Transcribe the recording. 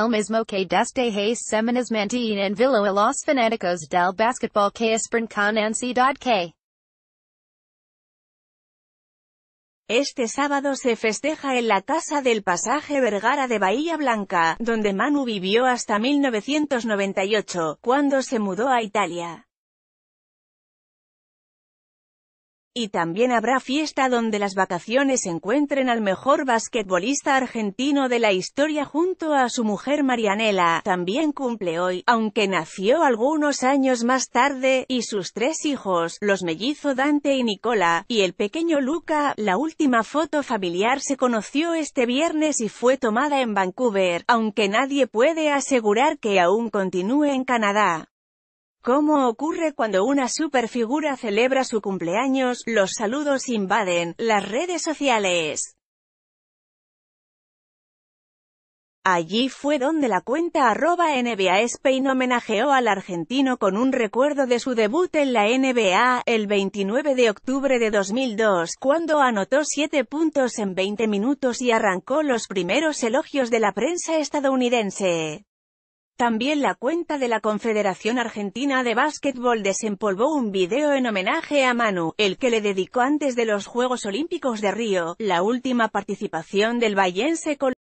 El mismo que desde hace semanas mantiene en vilo a los fanáticos del basketball que esperan con ansiedad Este sábado se festeja en la Casa del Pasaje Vergara de Bahía Blanca, donde Manu vivió hasta 1998, cuando se mudó a Italia. Y también habrá fiesta donde las vacaciones encuentren al mejor basquetbolista argentino de la historia junto a su mujer Marianela, también cumple hoy, aunque nació algunos años más tarde, y sus tres hijos, los mellizo Dante y Nicola, y el pequeño Luca, la última foto familiar se conoció este viernes y fue tomada en Vancouver, aunque nadie puede asegurar que aún continúe en Canadá. ¿Cómo ocurre cuando una superfigura celebra su cumpleaños, los saludos invaden las redes sociales. Allí fue donde la cuenta arroba NBA Spain homenajeó al argentino con un recuerdo de su debut en la NBA, el 29 de octubre de 2002, cuando anotó 7 puntos en 20 minutos y arrancó los primeros elogios de la prensa estadounidense. También la cuenta de la Confederación Argentina de Básquetbol desempolvó un video en homenaje a Manu, el que le dedicó antes de los Juegos Olímpicos de Río, la última participación del vallense con